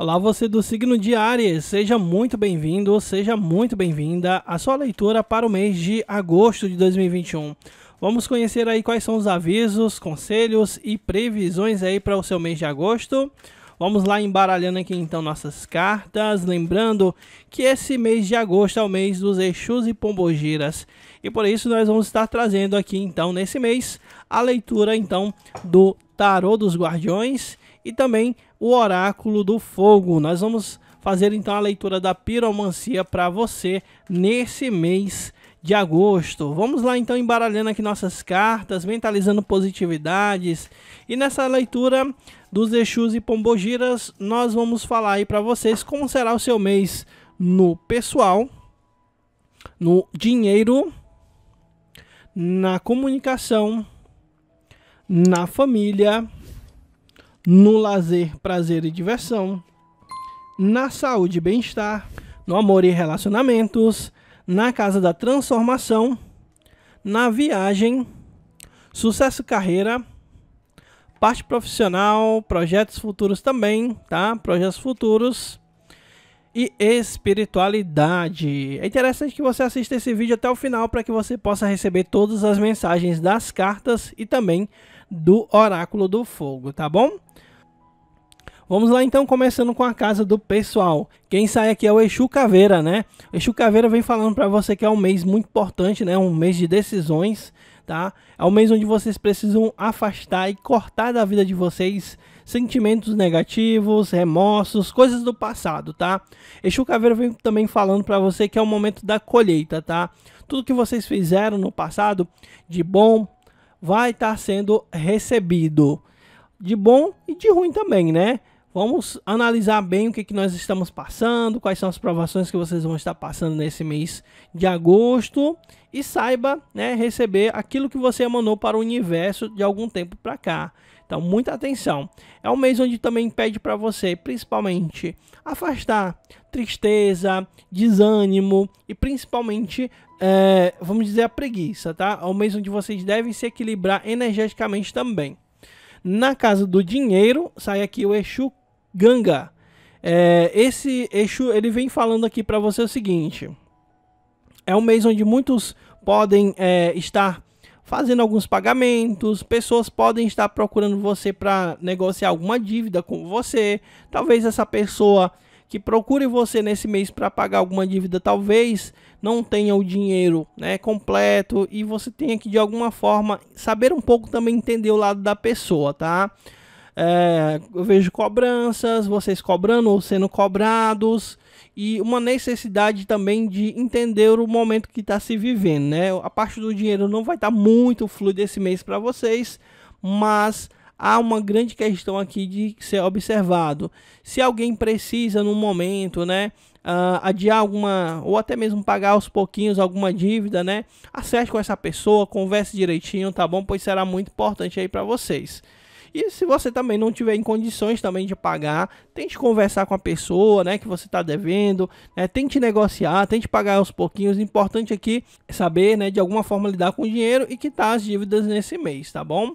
Olá, você do signo de seja muito bem-vindo, seja muito bem-vinda à sua leitura para o mês de agosto de 2021. Vamos conhecer aí quais são os avisos, conselhos e previsões aí para o seu mês de agosto. Vamos lá embaralhando aqui então nossas cartas, lembrando que esse mês de agosto é o mês dos Exus e Pombogiras. E por isso nós vamos estar trazendo aqui então nesse mês a leitura então do Tarô dos Guardiões e também o Oráculo do Fogo. Nós vamos fazer então a leitura da piromancia para você nesse mês de agosto. Vamos lá então embaralhando aqui nossas cartas, mentalizando positividades. E nessa leitura dos Exus e Pombogiras, nós vamos falar aí para vocês como será o seu mês no pessoal, no dinheiro, na comunicação, na família no lazer, prazer e diversão, na saúde e bem-estar, no amor e relacionamentos, na casa da transformação, na viagem, sucesso carreira, parte profissional, projetos futuros também, tá? Projetos futuros e espiritualidade. É interessante que você assista esse vídeo até o final para que você possa receber todas as mensagens das cartas e também do oráculo do fogo, tá bom? Vamos lá então, começando com a casa do pessoal. Quem sai aqui é o Exu Caveira, né? O Exu Caveira vem falando para você que é um mês muito importante, né? Um mês de decisões, tá? É um mês onde vocês precisam afastar e cortar da vida de vocês sentimentos negativos, remorsos, coisas do passado, tá? Exu Caveira vem também falando para você que é o momento da colheita, tá? Tudo que vocês fizeram no passado de bom vai estar tá sendo recebido. De bom e de ruim também, né? Vamos analisar bem o que, que nós estamos passando, quais são as provações que vocês vão estar passando nesse mês de agosto e saiba né, receber aquilo que você emanou para o universo de algum tempo para cá. Então, muita atenção. É um mês onde também pede para você, principalmente, afastar tristeza, desânimo e principalmente, é, vamos dizer, a preguiça, tá? É um mês onde vocês devem se equilibrar energeticamente também. Na casa do dinheiro, sai aqui o Exu Ganga. É, esse Exu ele vem falando aqui para você o seguinte: é um mês onde muitos podem é, estar fazendo alguns pagamentos, pessoas podem estar procurando você para negociar alguma dívida com você. Talvez essa pessoa que procure você nesse mês para pagar alguma dívida, talvez não tenha o dinheiro né, completo e você tenha que de alguma forma saber um pouco também entender o lado da pessoa, tá? É, eu vejo cobranças, vocês cobrando ou sendo cobrados e uma necessidade também de entender o momento que está se vivendo, né? A parte do dinheiro não vai estar tá muito fluida esse mês para vocês, mas há uma grande questão aqui de ser observado. Se alguém precisa no momento, né, uh, adiar alguma ou até mesmo pagar aos pouquinhos alguma dívida, né, acerte com essa pessoa, converse direitinho, tá bom? Pois será muito importante aí para vocês. E se você também não tiver em condições também de pagar, tente conversar com a pessoa, né, que você está devendo, né, tente negociar, tente pagar aos pouquinhos. Importante aqui é saber, né, de alguma forma lidar com o dinheiro e quitar as dívidas nesse mês, tá bom?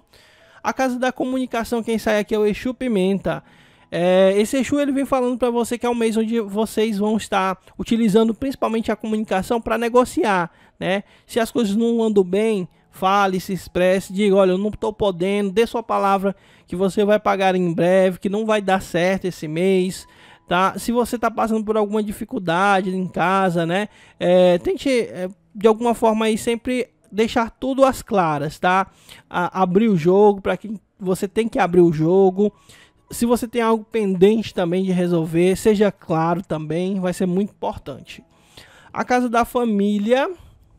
A casa da comunicação, quem sai aqui é o Exu Pimenta. É, esse Exu ele vem falando para você que é um mês onde vocês vão estar utilizando principalmente a comunicação para negociar, né? Se as coisas não andam bem, fale, se expresse, diga, olha, eu não estou podendo, dê sua palavra que você vai pagar em breve, que não vai dar certo esse mês, tá? Se você está passando por alguma dificuldade em casa, né? É, tente, é, de alguma forma, aí sempre deixar tudo às claras, tá? A, abrir o jogo para quem você tem que abrir o jogo. Se você tem algo pendente também de resolver, seja claro também, vai ser muito importante. A casa da família,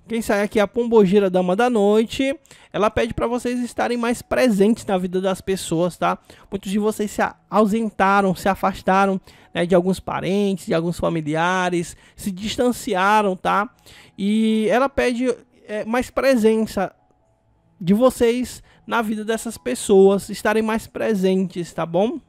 quem sai aqui é a Pombogira Dama da Noite. Ela pede para vocês estarem mais presentes na vida das pessoas, tá? Muitos de vocês se ausentaram, se afastaram né, de alguns parentes, de alguns familiares, se distanciaram, tá? E ela pede é, mais presença de vocês na vida dessas pessoas, estarem mais presentes, tá bom?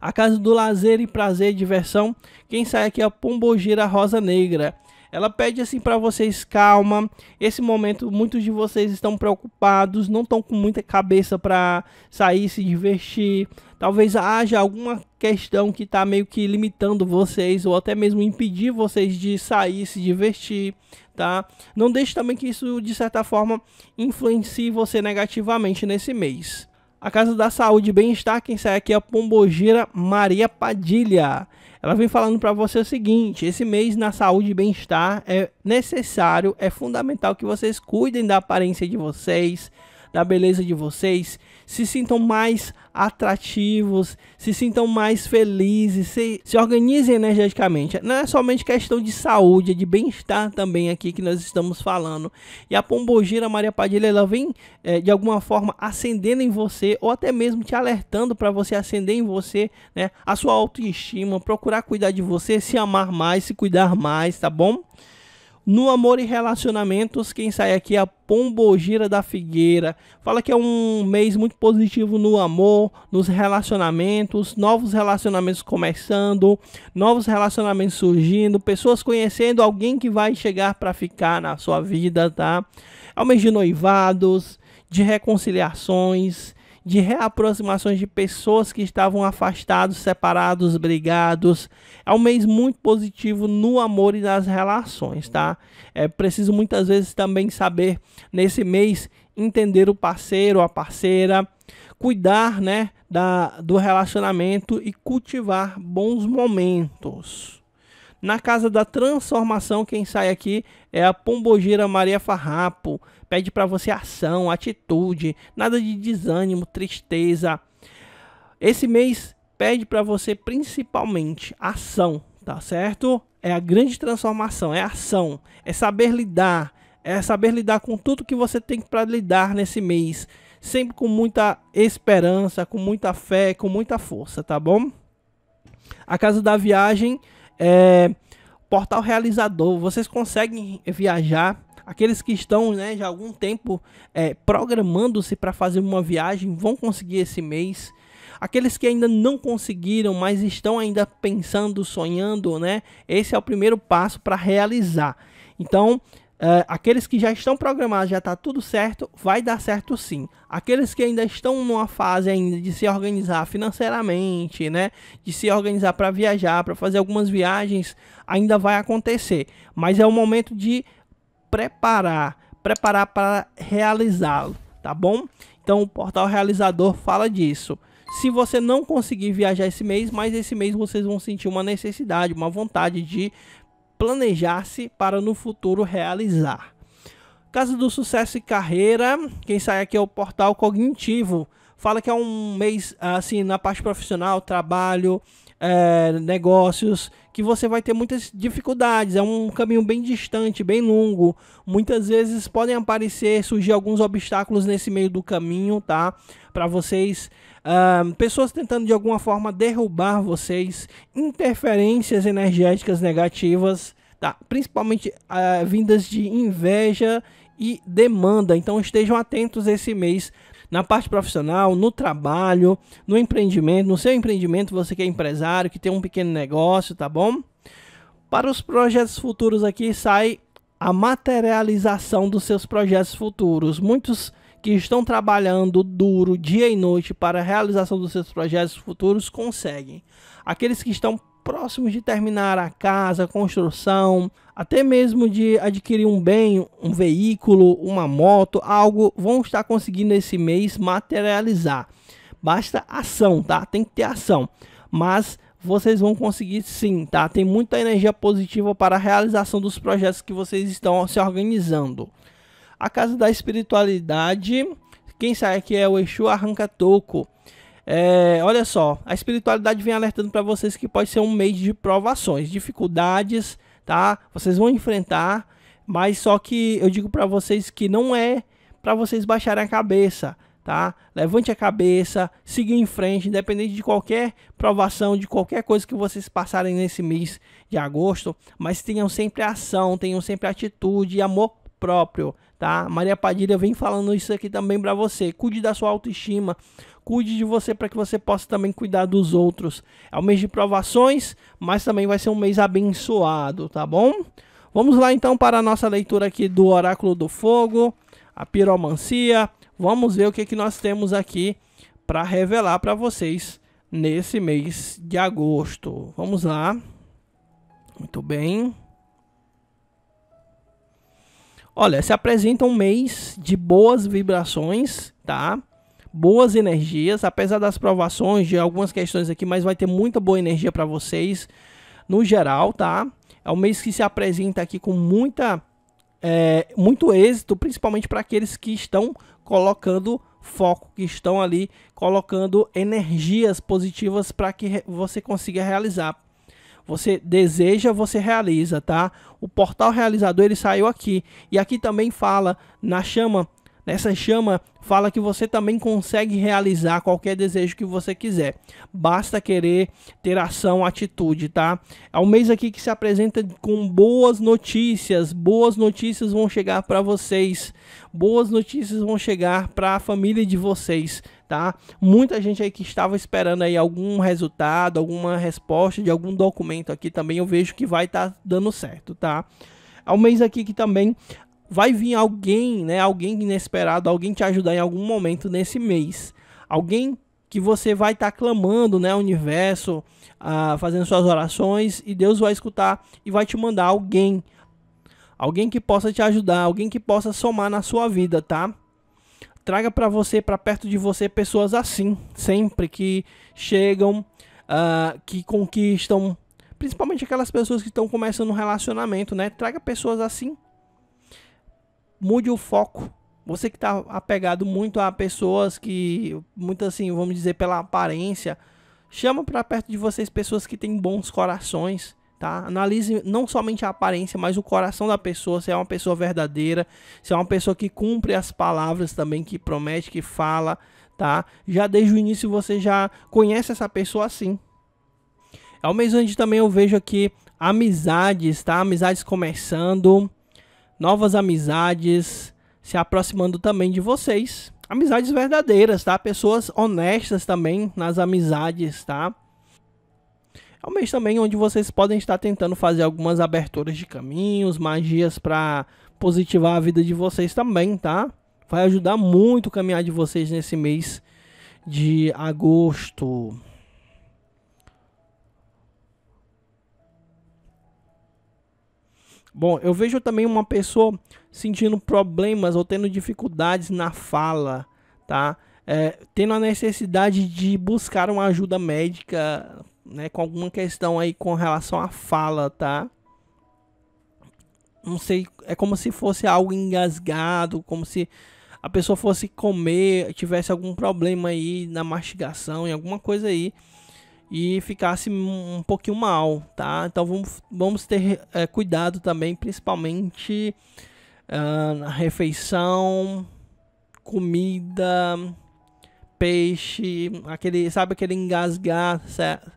A casa do lazer e prazer e diversão. Quem sai aqui é a Pombogira Rosa Negra. Ela pede assim para vocês calma. Esse momento muitos de vocês estão preocupados, não estão com muita cabeça para sair se divertir. Talvez haja alguma questão que está meio que limitando vocês ou até mesmo impedir vocês de sair se divertir, tá? Não deixe também que isso de certa forma influencie você negativamente nesse mês. A Casa da Saúde e Bem-Estar, quem sai aqui é a Pombogira Maria Padilha ela vem falando para você o seguinte: esse mês na saúde e bem-estar é necessário, é fundamental que vocês cuidem da aparência de vocês da beleza de vocês, se sintam mais atrativos, se sintam mais felizes, se, se organizem energeticamente. Não é somente questão de saúde, é de bem-estar também aqui que nós estamos falando. E a Pombogira Maria Padilha, ela vem é, de alguma forma acendendo em você, ou até mesmo te alertando para você acender em você né, a sua autoestima, procurar cuidar de você, se amar mais, se cuidar mais, tá bom? No Amor e Relacionamentos, quem sai aqui é a Pombogira da Figueira. Fala que é um mês muito positivo no amor, nos relacionamentos, novos relacionamentos começando, novos relacionamentos surgindo, pessoas conhecendo alguém que vai chegar para ficar na sua vida, tá? É um mês de noivados, de reconciliações, de reaproximações de pessoas que estavam afastados, separados, brigados. É um mês muito positivo no amor e nas relações, tá? É preciso muitas vezes também saber nesse mês entender o parceiro, a parceira, cuidar, né, da do relacionamento e cultivar bons momentos. Na Casa da Transformação, quem sai aqui é a Pombogira Maria Farrapo, pede para você ação, atitude, nada de desânimo, tristeza. Esse mês pede para você principalmente ação, tá certo? É a grande transformação, é ação, é saber lidar, é saber lidar com tudo que você tem para lidar nesse mês, sempre com muita esperança, com muita fé, com muita força, tá bom? A casa da viagem é portal realizador, vocês conseguem viajar aqueles que estão né, já há algum tempo é, programando-se para fazer uma viagem vão conseguir esse mês. Aqueles que ainda não conseguiram, mas estão ainda pensando, sonhando, né? Esse é o primeiro passo para realizar. Então, é, aqueles que já estão programados, já está tudo certo, vai dar certo sim. Aqueles que ainda estão numa fase ainda de se organizar financeiramente, né, de se organizar para viajar, para fazer algumas viagens, ainda vai acontecer. Mas é o momento de preparar, preparar para realizá-lo, tá bom? Então o portal realizador fala disso. Se você não conseguir viajar esse mês, mas esse mês vocês vão sentir uma necessidade, uma vontade de planejar-se para no futuro realizar. Casa do Sucesso e Carreira, quem sai aqui é o portal cognitivo. Fala que é um mês assim na parte profissional, trabalho, é, negócios, que você vai ter muitas dificuldades. É um caminho bem distante, bem longo. Muitas vezes podem aparecer, surgir alguns obstáculos nesse meio do caminho, tá? Para vocês. Uh, pessoas tentando de alguma forma derrubar vocês, interferências energéticas negativas, tá? principalmente uh, vindas de inveja e demanda. Então estejam atentos esse mês na parte profissional, no trabalho, no empreendimento, no seu empreendimento, você que é empresário, que tem um pequeno negócio, tá bom? Para os projetos futuros aqui sai a materialização dos seus projetos futuros. Muitos que estão trabalhando duro dia e noite para a realização dos seus projetos futuros conseguem. Aqueles que estão próximos de terminar a casa, a construção, até mesmo de adquirir um bem, um veículo, uma moto, algo, vão estar conseguindo esse mês materializar. Basta ação, tá? Tem que ter ação. Mas vocês vão conseguir sim, tá? Tem muita energia positiva para a realização dos projetos que vocês estão se organizando. A casa da espiritualidade, quem sai aqui é o Exu Arranca Toco. É, olha só, a espiritualidade vem alertando para vocês que pode ser um mês de provações, dificuldades, tá? Vocês vão enfrentar, mas só que eu digo para vocês que não é para vocês baixarem a cabeça, tá? Levante a cabeça, siga em frente, independente de qualquer provação, de qualquer coisa que vocês passarem nesse mês de agosto, mas tenham sempre ação, tenham sempre atitude e amor próprio, tá? Maria Padilha vem falando isso aqui também para você. Cuide da sua autoestima cuide de você para que você possa também cuidar dos outros. É um mês de provações, mas também vai ser um mês abençoado, tá bom? Vamos lá então para a nossa leitura aqui do Oráculo do Fogo, a piromancia. Vamos ver o que, que nós temos aqui para revelar para vocês nesse mês de agosto. Vamos lá. Muito bem. Olha, se apresenta um mês de boas vibrações, tá? boas energias, apesar das provações de algumas questões aqui, mas vai ter muita boa energia para vocês no geral, tá? É um mês que se apresenta aqui com muita é, muito êxito, principalmente para aqueles que estão colocando foco, que estão ali colocando energias positivas para que você consiga realizar. Você deseja, você realiza, tá? O portal realizador ele saiu aqui e aqui também fala na chama Nessa chama fala que você também consegue realizar qualquer desejo que você quiser. Basta querer ter ação, atitude, tá? É um mês aqui que se apresenta com boas notícias. Boas notícias vão chegar para vocês. Boas notícias vão chegar para a família de vocês, tá? Muita gente aí que estava esperando aí algum resultado, alguma resposta de algum documento aqui também, eu vejo que vai estar tá dando certo, tá? É um mês aqui que também vai vir alguém, né? Alguém inesperado, alguém te ajudar em algum momento nesse mês. Alguém que você vai estar tá clamando, né, universo, ah, fazendo suas orações e Deus vai escutar e vai te mandar alguém, alguém que possa te ajudar, alguém que possa somar na sua vida, tá? Traga para você, para perto de você, pessoas assim, sempre que chegam, ah, que conquistam, principalmente aquelas pessoas que estão começando um relacionamento, né? Traga pessoas assim mude o foco. Você que está apegado muito a pessoas que, muito assim, vamos dizer, pela aparência, chama para perto de vocês pessoas que têm bons corações, tá? Analise não somente a aparência, mas o coração da pessoa, se é uma pessoa verdadeira, se é uma pessoa que cumpre as palavras também, que promete, que fala, tá? Já desde o início você já conhece essa pessoa assim. o mesmo tempo também eu vejo aqui amizades, tá? Amizades começando novas amizades se aproximando também de vocês. Amizades verdadeiras, tá? Pessoas honestas também nas amizades, tá? É um mês também onde vocês podem estar tentando fazer algumas aberturas de caminhos, magias para positivar a vida de vocês também, tá? Vai ajudar muito o caminhar de vocês nesse mês de agosto. Bom, eu vejo também uma pessoa sentindo problemas ou tendo dificuldades na fala, tá? É, tendo a necessidade de buscar uma ajuda médica, né? Com alguma questão aí com relação à fala, tá? Não sei, é como se fosse algo engasgado, como se a pessoa fosse comer, tivesse algum problema aí na mastigação, em alguma coisa aí e ficasse um pouquinho mal, tá? Então vamos, vamos ter é, cuidado também, principalmente uh, na refeição, comida, peixe, aquele, sabe aquele engasgar, certo?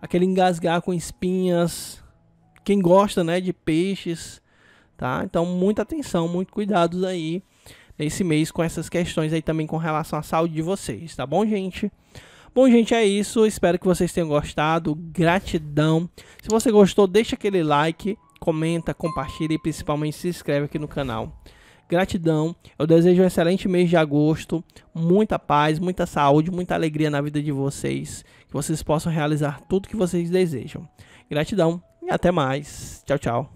aquele engasgar com espinhas. Quem gosta, né, de peixes, tá? Então muita atenção, muito cuidado aí nesse mês com essas questões aí também com relação à saúde de vocês, tá bom, gente? Bom, gente, é isso. Espero que vocês tenham gostado. Gratidão. Se você gostou, deixa aquele like, comenta, compartilha e principalmente se inscreve aqui no canal. Gratidão. Eu desejo um excelente mês de agosto, muita paz, muita saúde, muita alegria na vida de vocês, que vocês possam realizar tudo que vocês desejam. Gratidão e até mais. Tchau, tchau.